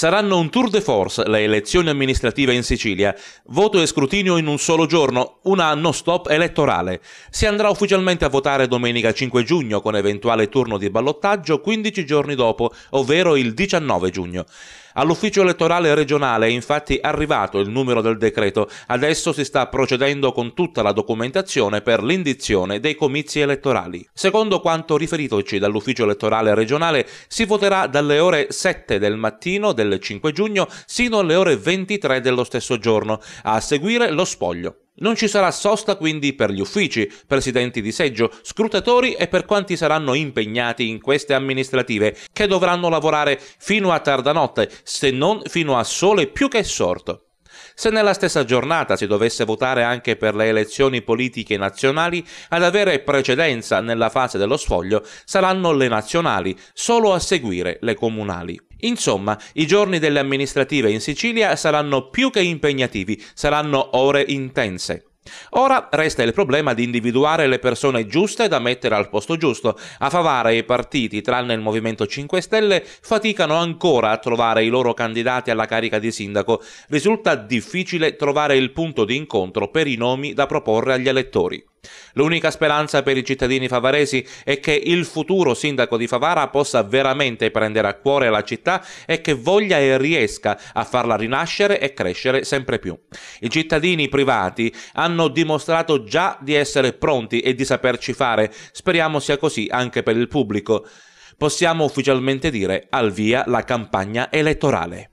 Saranno un tour de force le elezioni amministrative in Sicilia, voto e scrutinio in un solo giorno, una non stop elettorale. Si andrà ufficialmente a votare domenica 5 giugno con eventuale turno di ballottaggio 15 giorni dopo, ovvero il 19 giugno. All'ufficio elettorale regionale è infatti arrivato il numero del decreto, adesso si sta procedendo con tutta la documentazione per l'indizione dei comizi elettorali. Secondo quanto riferitoci dall'ufficio elettorale regionale, si voterà dalle ore 7 del mattino del 5 giugno sino alle ore 23 dello stesso giorno, a seguire lo spoglio. Non ci sarà sosta quindi per gli uffici, presidenti di seggio, scrutatori e per quanti saranno impegnati in queste amministrative, che dovranno lavorare fino a tarda notte, se non fino a sole più che sorto. Se nella stessa giornata si dovesse votare anche per le elezioni politiche nazionali, ad avere precedenza nella fase dello sfoglio saranno le nazionali, solo a seguire le comunali. Insomma, i giorni delle amministrative in Sicilia saranno più che impegnativi, saranno ore intense. Ora resta il problema di individuare le persone giuste da mettere al posto giusto. A Favara i partiti, tranne il Movimento 5 Stelle, faticano ancora a trovare i loro candidati alla carica di sindaco. Risulta difficile trovare il punto di incontro per i nomi da proporre agli elettori. L'unica speranza per i cittadini favaresi è che il futuro sindaco di Favara possa veramente prendere a cuore la città e che voglia e riesca a farla rinascere e crescere sempre più. I cittadini privati hanno dimostrato già di essere pronti e di saperci fare, speriamo sia così anche per il pubblico. Possiamo ufficialmente dire al via la campagna elettorale.